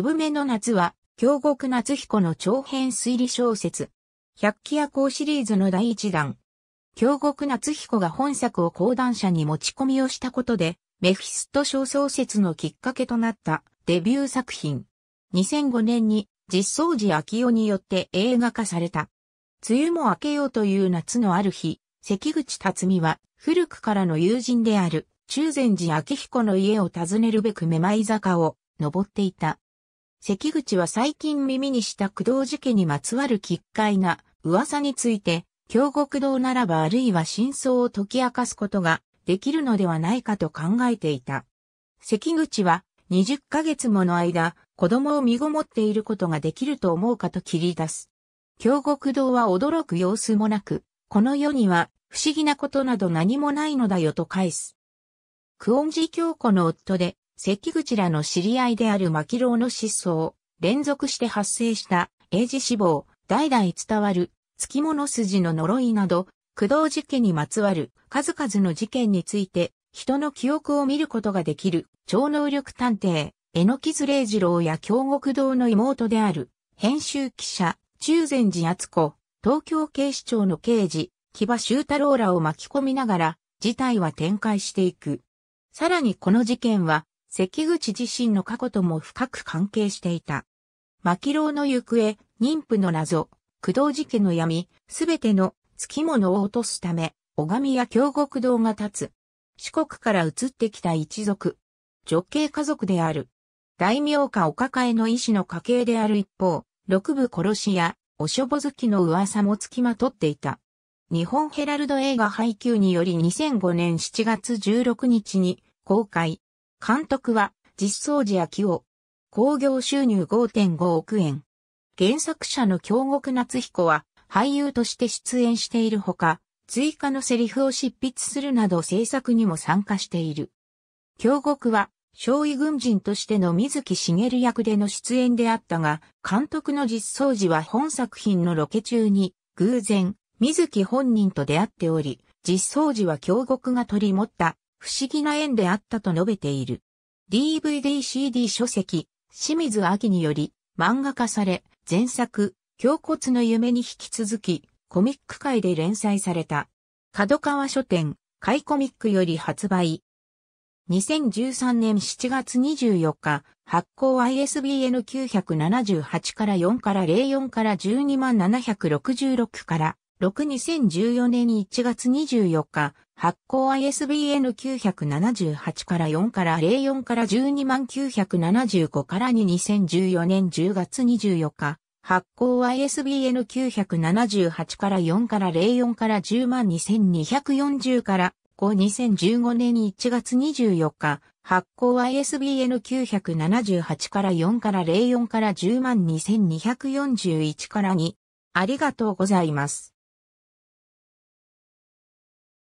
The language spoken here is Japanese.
産めの夏は、京極夏彦の長編推理小説。百鬼夜行シリーズの第一弾。京極夏彦が本作を講談社に持ち込みをしたことで、メフィスト小小説のきっかけとなったデビュー作品。2005年に実相寺昭夫によって映画化された。梅雨も明けようという夏のある日、関口辰巳は古くからの友人である中禅寺昭彦の家を訪ねるべくめまい坂を登っていた。関口は最近耳にした工藤事件にまつわる奇怪な噂について、京極堂ならばあるいは真相を解き明かすことができるのではないかと考えていた。関口は20ヶ月もの間、子供を身ごもっていることができると思うかと切り出す。京極堂は驚く様子もなく、この世には不思議なことなど何もないのだよと返す。久遠寺京子の夫で、関口らの知り合いである牧郎の失踪、連続して発生した英治死亡、代々伝わる、月物筋の呪いなど、工藤事件にまつわる数々の事件について、人の記憶を見ることができる超能力探偵、榎木津礼二郎や京極堂の妹である、編集記者、中禅寺敦子、東京警視庁の刑事、木場修太郎らを巻き込みながら、事態は展開していく。さらにこの事件は、関口自身の過去とも深く関係していた。牧郎の行方、妊婦の謎、工藤寺家の闇、すべての付き物を落とすため、拝みや京極堂が立つ。四国から移ってきた一族。女系家族である。大名家お抱えの医師の家系である一方、六部殺しや、おしょぼ好きの噂もつきまとっていた。日本ヘラルド映画配給により2005年7月16日に公開、監督は、実相寺秋夫。興行収入5.5億円。原作者の京極夏彦は、俳優として出演しているほか、追加のセリフを執筆するなど制作にも参加している。京極は、少尉軍人としての水木しげる役での出演であったが、監督の実相寺は本作品のロケ中に、偶然、水木本人と出会っており、実相寺は京極が取り持った不思議な縁であったと述べている。DVD-CD 書籍、清水明により、漫画化され、前作、胸骨の夢に引き続き、コミック界で連載された。角川書店、海コミックより発売。2013年7月24日、発行 ISBN 978から4から04から12万766から62014年1月24日、発行 ISBN 978から4から04から12万975から2 2014年10月24日、発行 ISBN 978から4から04から10万2240から5 2015年1月24日、発行 ISBN 978から4から04から10万2241から2。ありがとうございます。